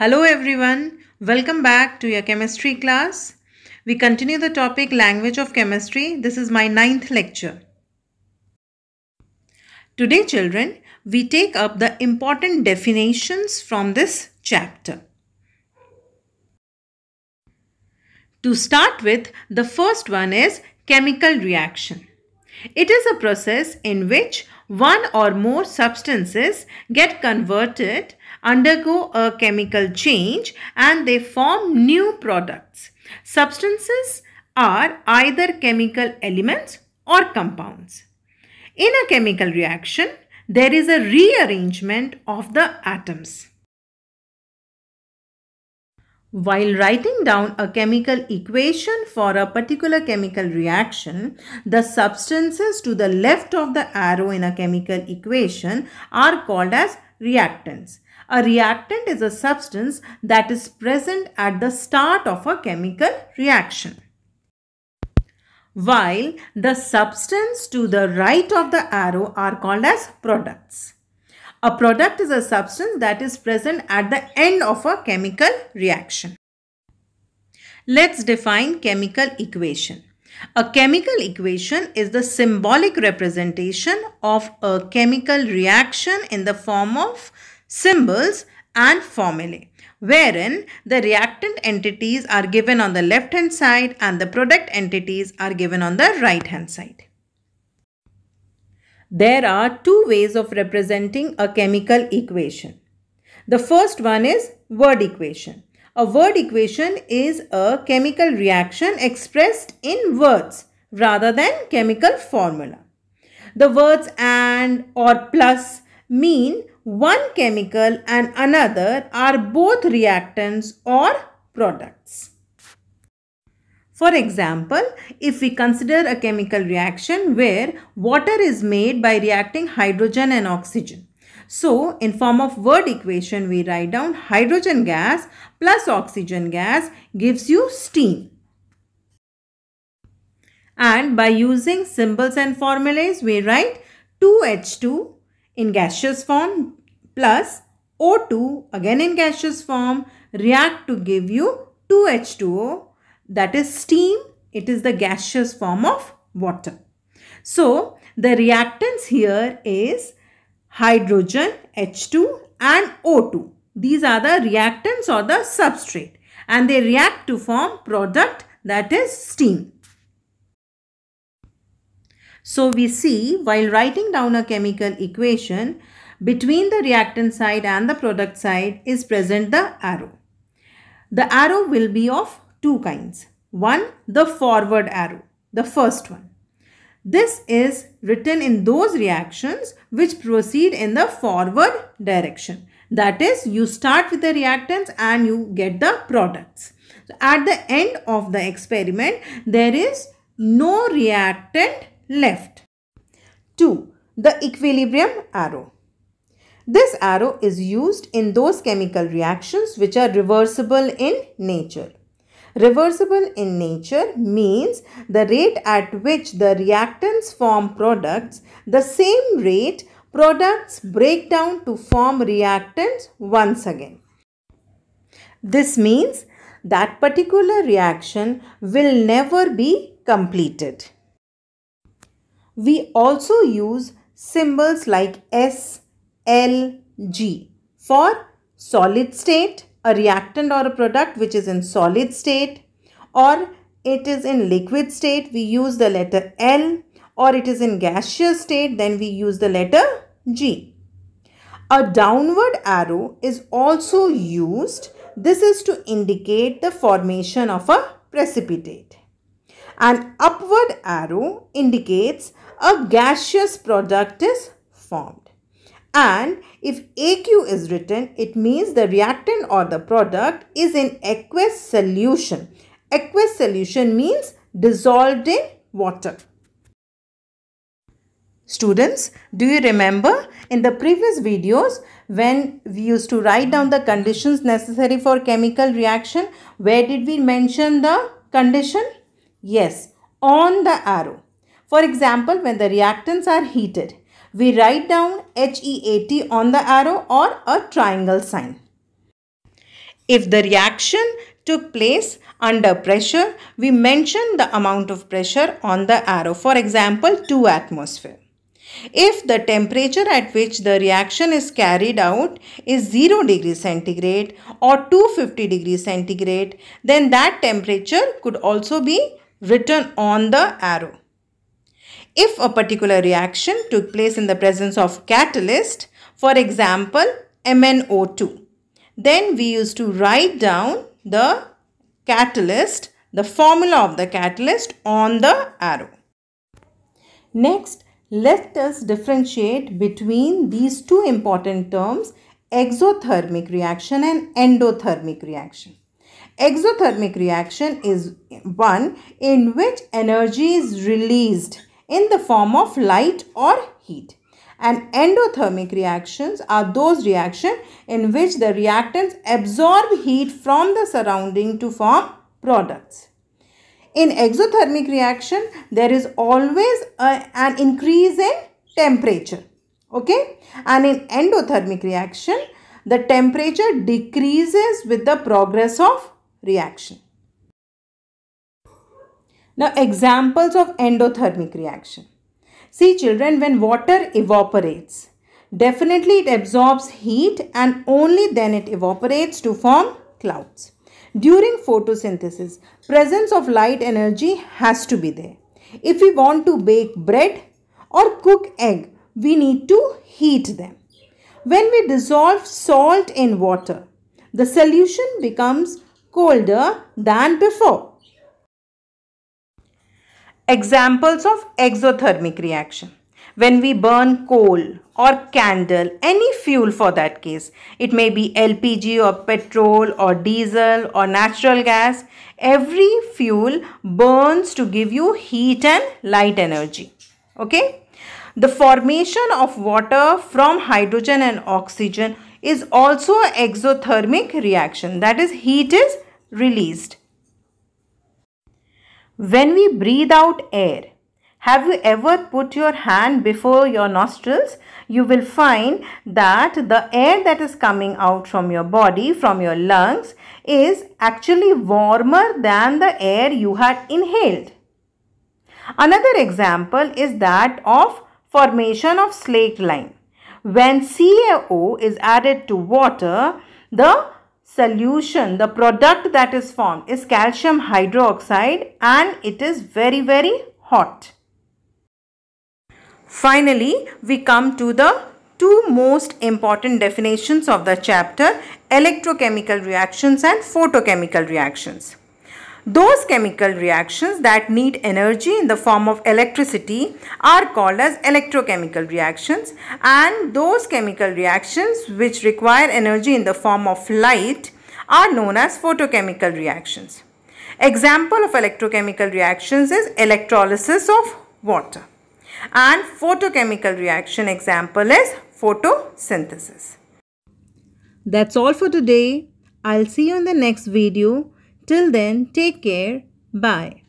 Hello everyone, welcome back to your chemistry class. We continue the topic language of chemistry. This is my ninth lecture. Today children, we take up the important definitions from this chapter. To start with, the first one is chemical reaction. It is a process in which one or more substances get converted, undergo a chemical change and they form new products. Substances are either chemical elements or compounds. In a chemical reaction, there is a rearrangement of the atoms. While writing down a chemical equation for a particular chemical reaction, the substances to the left of the arrow in a chemical equation are called as reactants. A reactant is a substance that is present at the start of a chemical reaction. While the substance to the right of the arrow are called as products. A product is a substance that is present at the end of a chemical reaction. Let's define chemical equation. A chemical equation is the symbolic representation of a chemical reaction in the form of symbols and formulae wherein the reactant entities are given on the left hand side and the product entities are given on the right hand side. There are two ways of representing a chemical equation. The first one is word equation. A word equation is a chemical reaction expressed in words rather than chemical formula. The words and or plus mean one chemical and another are both reactants or products. For example, if we consider a chemical reaction where water is made by reacting hydrogen and oxygen. So, in form of word equation, we write down hydrogen gas plus oxygen gas gives you steam. And by using symbols and formulas, we write 2H2 in gaseous form plus O2 again in gaseous form react to give you 2H2O that is steam. It is the gaseous form of water. So, the reactants here is hydrogen, H2 and O2. These are the reactants or the substrate and they react to form product that is steam. So, we see while writing down a chemical equation, between the reactant side and the product side is present the arrow. The arrow will be of two kinds. One, the forward arrow, the first one. This is written in those reactions which proceed in the forward direction. That is, you start with the reactants and you get the products. So at the end of the experiment, there is no reactant left. 2. The equilibrium arrow. This arrow is used in those chemical reactions which are reversible in nature. Reversible in nature means the rate at which the reactants form products, the same rate products break down to form reactants once again. This means that particular reaction will never be completed. We also use symbols like S, L, G for solid state, a reactant or a product which is in solid state or it is in liquid state we use the letter L or it is in gaseous state then we use the letter G. A downward arrow is also used. This is to indicate the formation of a precipitate. An upward arrow indicates a gaseous product is formed. And if AQ is written, it means the reactant or the product is in aqueous solution. Aqueous solution means dissolved in water. Students, do you remember in the previous videos when we used to write down the conditions necessary for chemical reaction, where did we mention the condition? Yes, on the arrow. For example, when the reactants are heated, we write down HEAT on the arrow or a triangle sign. If the reaction took place under pressure, we mention the amount of pressure on the arrow, for example 2 atmosphere. If the temperature at which the reaction is carried out is 0 degree centigrade or 250 degree centigrade, then that temperature could also be written on the arrow if a particular reaction took place in the presence of catalyst, for example, MnO2. Then we used to write down the catalyst, the formula of the catalyst on the arrow. Next, let us differentiate between these two important terms, exothermic reaction and endothermic reaction. Exothermic reaction is one in which energy is released in the form of light or heat. And endothermic reactions are those reactions in which the reactants absorb heat from the surrounding to form products. In exothermic reaction, there is always a, an increase in temperature. Okay. And in endothermic reaction, the temperature decreases with the progress of reaction. Now examples of endothermic reaction. See children when water evaporates definitely it absorbs heat and only then it evaporates to form clouds. During photosynthesis presence of light energy has to be there. If we want to bake bread or cook egg we need to heat them. When we dissolve salt in water the solution becomes colder than before. Examples of exothermic reaction. When we burn coal or candle, any fuel for that case, it may be LPG or petrol or diesel or natural gas, every fuel burns to give you heat and light energy. Okay. The formation of water from hydrogen and oxygen is also exothermic reaction that is heat is released. When we breathe out air, have you ever put your hand before your nostrils? You will find that the air that is coming out from your body, from your lungs, is actually warmer than the air you had inhaled. Another example is that of formation of slaked lime. When CaO is added to water, the solution, the product that is formed is calcium hydroxide and it is very, very hot. Finally, we come to the two most important definitions of the chapter, electrochemical reactions and photochemical reactions. Those chemical reactions that need energy in the form of electricity are called as electrochemical reactions and those chemical reactions which require energy in the form of light are known as photochemical reactions. Example of electrochemical reactions is electrolysis of water and photochemical reaction example is photosynthesis. That's all for today. I'll see you in the next video. Till then, take care. Bye.